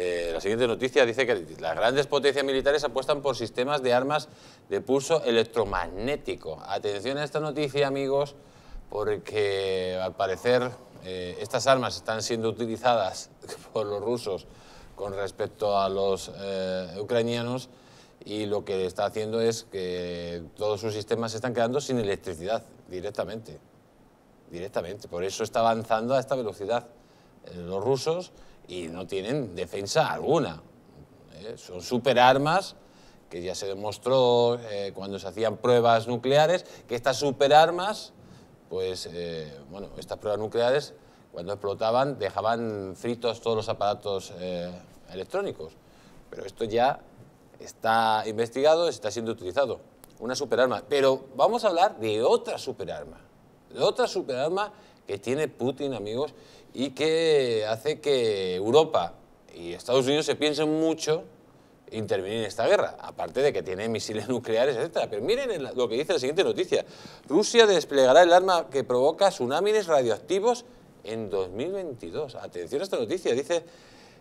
Eh, la siguiente noticia dice que las grandes potencias militares apuestan por sistemas de armas de pulso electromagnético. Atención a esta noticia, amigos, porque al parecer eh, estas armas están siendo utilizadas por los rusos con respecto a los eh, ucranianos y lo que está haciendo es que todos sus sistemas se están quedando sin electricidad directamente. Directamente. Por eso está avanzando a esta velocidad los rusos y no tienen defensa alguna. ¿Eh? Son superarmas que ya se demostró eh, cuando se hacían pruebas nucleares, que estas superarmas, pues, eh, bueno, estas pruebas nucleares, cuando explotaban, dejaban fritos todos los aparatos eh, electrónicos. Pero esto ya está investigado, está siendo utilizado. Una superarma. Pero vamos a hablar de otra superarma. De otra superarma que tiene Putin, amigos, y que hace que Europa y Estados Unidos se piensen mucho intervenir en esta guerra, aparte de que tiene misiles nucleares, etc. Pero miren lo que dice la siguiente noticia. Rusia desplegará el arma que provoca tsunamis radioactivos en 2022. Atención a esta noticia, dice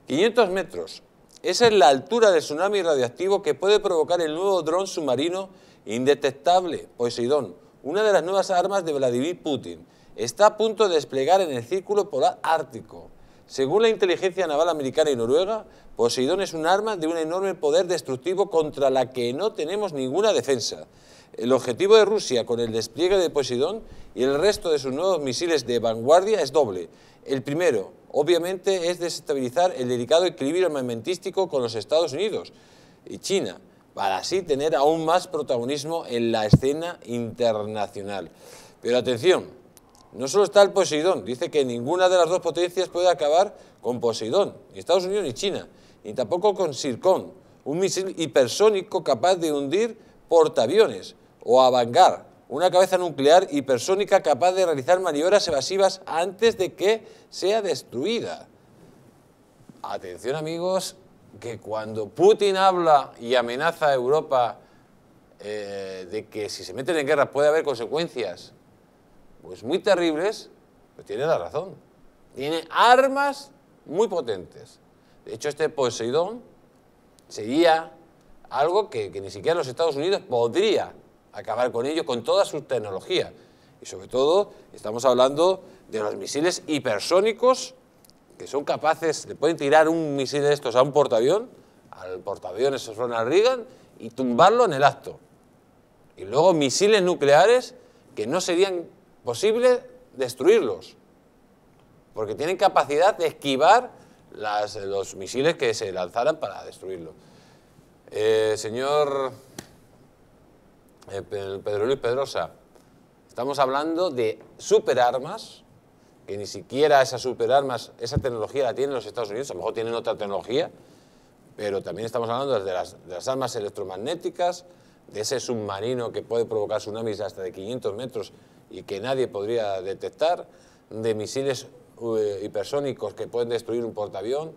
500 metros. Esa es la altura del tsunami radioactivo que puede provocar el nuevo dron submarino indetectable Poseidón, una de las nuevas armas de Vladimir Putin está a punto de desplegar en el círculo polar ártico. Según la inteligencia naval americana y noruega, Poseidón es un arma de un enorme poder destructivo contra la que no tenemos ninguna defensa. El objetivo de Rusia con el despliegue de Poseidón y el resto de sus nuevos misiles de vanguardia es doble. El primero, obviamente, es desestabilizar el delicado equilibrio armamentístico con los Estados Unidos y China, para así tener aún más protagonismo en la escena internacional. Pero atención, no solo está el Poseidón, dice que ninguna de las dos potencias puede acabar con Poseidón, ni Estados Unidos ni China, ni tampoco con Sircon, un misil hipersónico capaz de hundir portaaviones, o Avangar, una cabeza nuclear hipersónica capaz de realizar maniobras evasivas antes de que sea destruida. Atención amigos, que cuando Putin habla y amenaza a Europa eh, de que si se meten en guerra puede haber consecuencias pues muy terribles, pues tiene la razón. Tiene armas muy potentes. De hecho, este Poseidón sería algo que, que, ni siquiera los Estados Unidos podría acabar con ello con toda su tecnología. Y sobre todo estamos hablando de los misiles hipersónicos que son capaces, le pueden tirar un misil de estos a un portaavión, al portaaviones Ronald Reagan, y tumbarlo en el acto. Y luego misiles nucleares que no serían posible destruirlos, porque tienen capacidad de esquivar los misiles que se lanzaran para destruirlos. Eh, señor eh, Pedro Luis Pedrosa, estamos hablando de superarmas, que ni siquiera esas superarmas, esa tecnología la tienen los Estados Unidos, a lo mejor tienen otra tecnología, pero también estamos hablando de las, armas electromagnéticas, de ese submarino que puede provocar tsunamis hasta de 500 metros y que nadie podría detectar, de misiles eh, hipersónicos que pueden destruir un portaavión.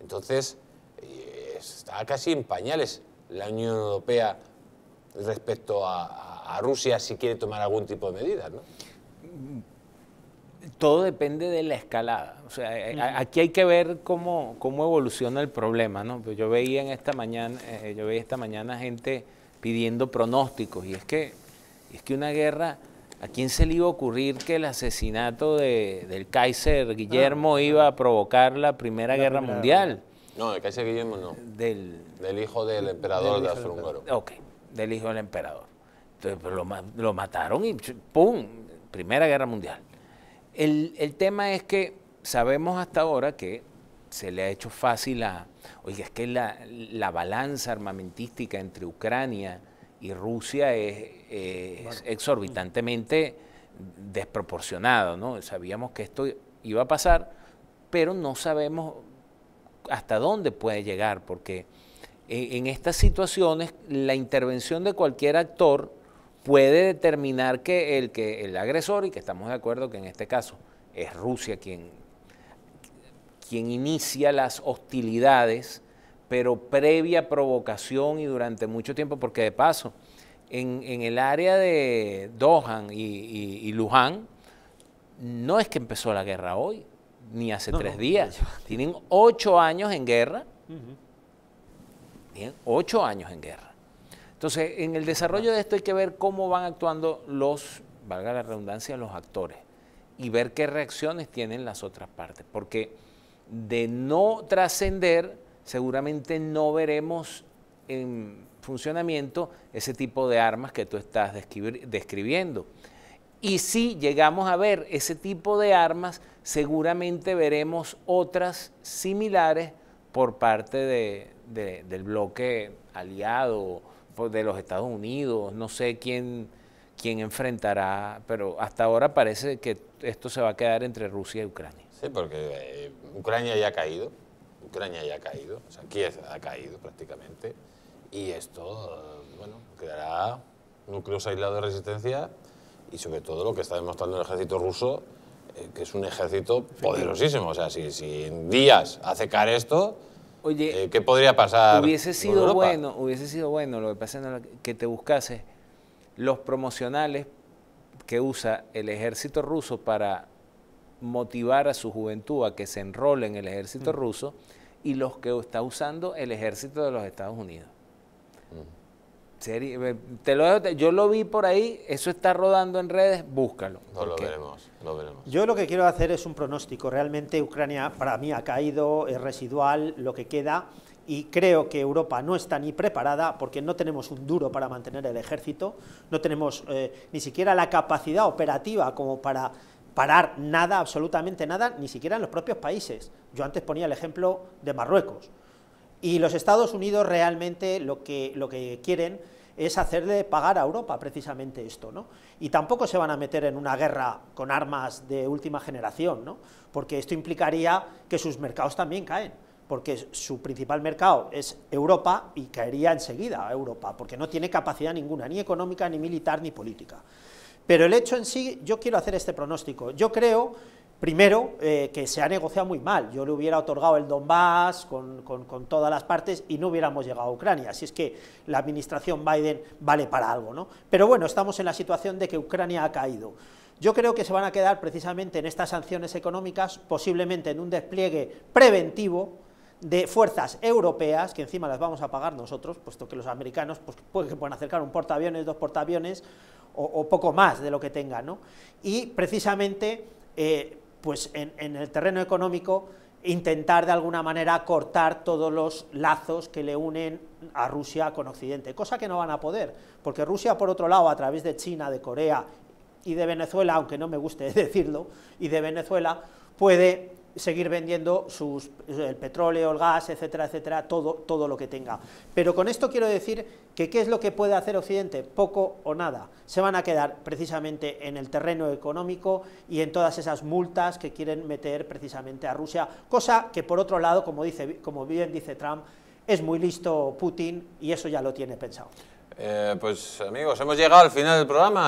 Entonces, eh, está casi en pañales la Unión Europea respecto a, Rusia si quiere tomar algún tipo de medidas, ¿no? Todo depende de la escalada. O sea, eh, aquí hay que ver cómo, cómo evoluciona el problema, ¿no? Pues yo veía en esta mañana, yo veía esta mañana gente pidiendo pronósticos y es que, es que una guerra ¿A quién se le iba a ocurrir que el asesinato de, del Kaiser ah, Guillermo ah. iba a provocar la Primera Guerra Mundial? No, el Kaiser Guillermo no. Del, hijo del emperador de Austria Ok, del hijo del emperador. Entonces, pues, lo, mataron y ¡pum! Primera Guerra Mundial. El, tema es que sabemos hasta ahora que se le ha hecho fácil a... Oiga, es que la, la balanza armamentística entre Ucrania y Rusia es, exorbitantemente desproporcionado, ¿no? Sabíamos que esto iba a pasar, pero no sabemos hasta dónde puede llegar, porque en, estas situaciones la intervención de cualquier actor puede determinar que el, que el agresor, y que estamos de acuerdo que en este caso es Rusia quien, quien inicia las hostilidades, pero previa provocación y durante mucho tiempo, porque de paso, en, el área de Dohan y, Luján, no es que empezó la guerra hoy, ni hace tres días. Tienen ocho años en guerra. Tienen ocho años en guerra. Entonces, en el desarrollo de esto hay que ver cómo van actuando los, valga la redundancia, los actores y ver qué reacciones tienen las otras partes. Porque de no trascender, seguramente no veremos en funcionamiento ese tipo de armas que tú estás describiendo. Y si llegamos a ver ese tipo de armas, seguramente veremos otras similares por parte del bloque aliado, pues, de los Estados Unidos, no sé quién, quién enfrentará, pero hasta ahora parece que esto se va a quedar entre Rusia y Ucrania. Sí, porque eh, Ucrania ya ha caído, Ucrania ya ha caído, o sea, Kiev ha caído prácticamente, y esto, eh, bueno, creará núcleos aislados de resistencia y sobre todo lo que está demostrando el ejército ruso, eh, que es un ejército poderosísimo. O sea, si, en días hace caer esto, Oye, eh, ¿qué podría pasar? Hubiese sido, bueno, hubiese sido bueno, lo que pasa que te buscase los promocionales que usa el ejército ruso para motivar a su juventud a que se enrole en el ejército mm. ruso y los que está usando el ejército de los Estados Unidos. Mm. Eh, yo lo vi por ahí, eso está rodando en redes, búscalo. lo veremos, Yo lo que quiero hacer es un pronóstico. Realmente Ucrania para mí ha caído, es residual, lo que queda y creo que Europa no está ni preparada porque no tenemos un duro para mantener el ejército, no tenemos eh, ni siquiera la capacidad operativa como para parar nada, absolutamente nada, ni siquiera en los propios países. Yo antes ponía el ejemplo de Marruecos. Y los Estados Unidos realmente lo que, lo que quieren es hacerle pagar a Europa precisamente esto, ¿no? Y tampoco se van a meter en una guerra con armas de última generación, ¿no? Porque esto implicaría que sus mercados también caen, porque su principal mercado es Europa y caería enseguida a Europa, porque no tiene capacidad ninguna, ni económica, ni militar, ni política. Pero el hecho en sí, yo quiero hacer este pronóstico. Yo creo Primero, eh, que se ha negociado muy mal. Yo le hubiera otorgado el Donbass con, con, todas las partes y no hubiéramos llegado a Ucrania. Así es que la administración Biden vale para algo. ¿no? Pero bueno, estamos en la situación de que Ucrania ha caído. Yo creo que se van a quedar precisamente en estas sanciones económicas, posiblemente en un despliegue preventivo de fuerzas europeas, que encima las vamos a pagar nosotros, puesto que los americanos pues, pueden, pueden acercar un portaaviones, dos portaaviones, o, poco más de lo que tenga, ¿no? Y precisamente eh, pues en el terreno económico intentar de alguna manera cortar todos los lazos que le unen a Rusia con Occidente, cosa que no van a poder, porque Rusia, por otro lado, a través de China, de Corea y de Venezuela, aunque no me guste decirlo, y de Venezuela, puede seguir vendiendo sus, el petróleo, el gas, etcétera, etcétera, todo, todo lo que tenga. Pero con esto quiero decir que qué es lo que puede hacer Occidente, poco o nada. Se van a quedar precisamente en el terreno económico y en todas esas multas que quieren meter precisamente a Rusia, cosa que por otro lado, como, dice, como bien dice Trump, es muy listo Putin y eso ya lo tiene pensado. Eh, pues amigos, hemos llegado al final del programa.